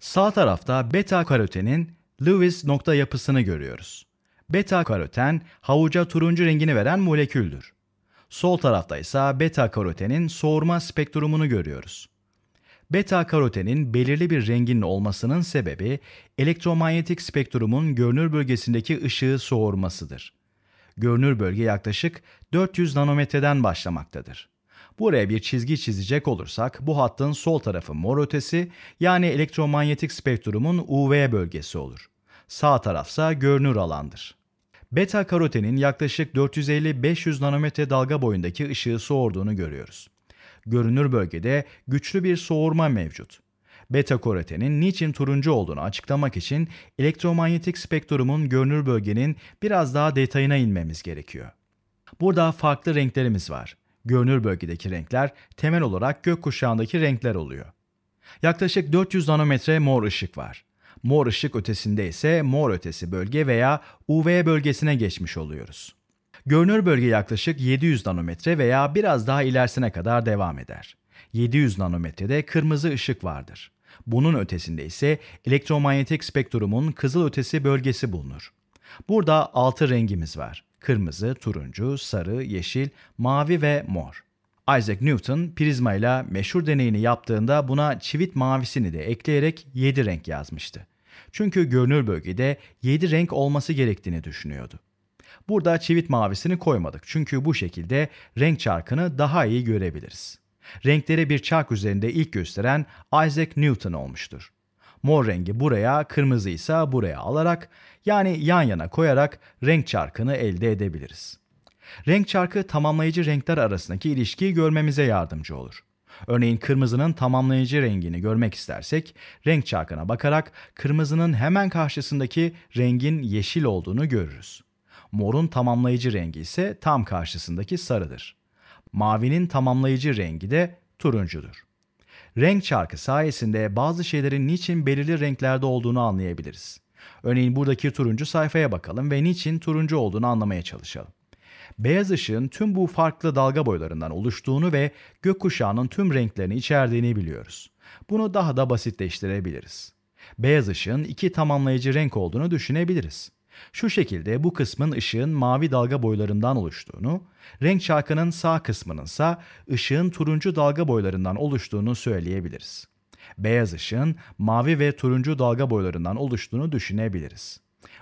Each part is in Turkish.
Sağ tarafta beta karotenin Lewis nokta yapısını görüyoruz. Beta karoten havuca turuncu rengini veren moleküldür. Sol tarafta ise beta karotenin soğurma spektrumunu görüyoruz. Beta karotenin belirli bir renginin olmasının sebebi elektromanyetik spektrumun görünür bölgesindeki ışığı soğurmasıdır. Görünür bölge yaklaşık 400 nanometreden başlamaktadır. Buraya bir çizgi çizecek olursak bu hattın sol tarafı mor ötesi yani elektromanyetik spektrumun UV bölgesi olur. Sağ tarafsa görünür alandır. Beta karotenin yaklaşık 450-500 nanometre dalga boyundaki ışığı soğurduğunu görüyoruz. Görünür bölgede güçlü bir soğurma mevcut beta karotenin niçin turuncu olduğunu açıklamak için elektromanyetik spektrumun görünür bölgenin biraz daha detayına inmemiz gerekiyor. Burada farklı renklerimiz var. Görünür bölgedeki renkler temel olarak gökkuşağındaki renkler oluyor. Yaklaşık 400 nanometre mor ışık var. Mor ışık ötesinde ise mor ötesi bölge veya UV bölgesine geçmiş oluyoruz. Görünür bölge yaklaşık 700 nanometre veya biraz daha ilerisine kadar devam eder. 700 nanometrede kırmızı ışık vardır. Bunun ötesinde ise elektromanyetik spektrumun kızıl ötesi bölgesi bulunur. Burada altı rengimiz var. Kırmızı, turuncu, sarı, yeşil, mavi ve mor. Isaac Newton prizma ile meşhur deneyini yaptığında buna çivit mavisini de ekleyerek 7 renk yazmıştı. Çünkü görünür bölgede 7 renk olması gerektiğini düşünüyordu. Burada çivit mavisini koymadık çünkü bu şekilde renk çarkını daha iyi görebiliriz. Renklere bir çark üzerinde ilk gösteren Isaac Newton olmuştur. Mor rengi buraya, kırmızı ise buraya alarak yani yan yana koyarak renk çarkını elde edebiliriz. Renk çarkı tamamlayıcı renkler arasındaki ilişkiyi görmemize yardımcı olur. Örneğin kırmızının tamamlayıcı rengini görmek istersek renk çarkına bakarak kırmızının hemen karşısındaki rengin yeşil olduğunu görürüz. Morun tamamlayıcı rengi ise tam karşısındaki sarıdır. Mavinin tamamlayıcı rengi de turuncudur. Renk çarkı sayesinde bazı şeylerin niçin belirli renklerde olduğunu anlayabiliriz. Örneğin buradaki turuncu sayfaya bakalım ve niçin turuncu olduğunu anlamaya çalışalım. Beyaz ışığın tüm bu farklı dalga boylarından oluştuğunu ve gökkuşağının tüm renklerini içerdiğini biliyoruz. Bunu daha da basitleştirebiliriz. Beyaz ışığın iki tamamlayıcı renk olduğunu düşünebiliriz. Şu şekilde bu kısmın ışığın mavi dalga boylarından oluştuğunu, renk çarkının sağ kısmının ise ışığın turuncu dalga boylarından oluştuğunu söyleyebiliriz. Beyaz ışığın mavi ve turuncu dalga boylarından oluştuğunu düşünebiliriz.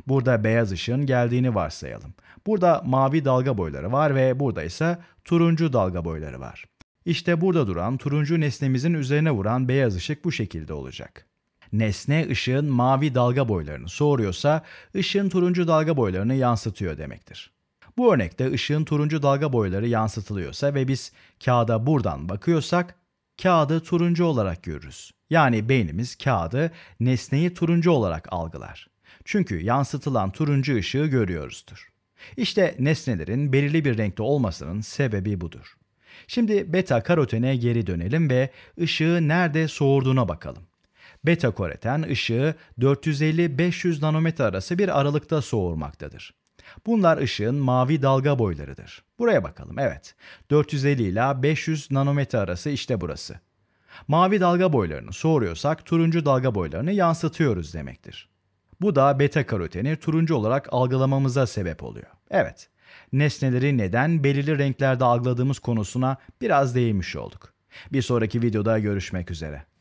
Burada beyaz ışığın geldiğini varsayalım. Burada mavi dalga boyları var ve burada ise turuncu dalga boyları var. İşte burada duran turuncu nesnemizin üzerine vuran beyaz ışık bu şekilde olacak. Nesne ışığın mavi dalga boylarını soğuruyorsa ışığın turuncu dalga boylarını yansıtıyor demektir. Bu örnekte ışığın turuncu dalga boyları yansıtılıyorsa ve biz kağıda buradan bakıyorsak kağıdı turuncu olarak görürüz. Yani beynimiz kağıdı nesneyi turuncu olarak algılar. Çünkü yansıtılan turuncu ışığı görüyoruzdur. İşte nesnelerin belirli bir renkte olmasının sebebi budur. Şimdi beta karotene geri dönelim ve ışığı nerede soğurduğuna bakalım beta koreten ışığı 450-500 nanometre arası bir aralıkta soğurmaktadır. Bunlar ışığın mavi dalga boylarıdır. Buraya bakalım, evet. 450 ile 500 nanometre arası işte burası. Mavi dalga boylarını soğuruyorsak turuncu dalga boylarını yansıtıyoruz demektir. Bu da beta karoteni turuncu olarak algılamamıza sebep oluyor. Evet, nesneleri neden belirli renklerde algıladığımız konusuna biraz değinmiş olduk. Bir sonraki videoda görüşmek üzere.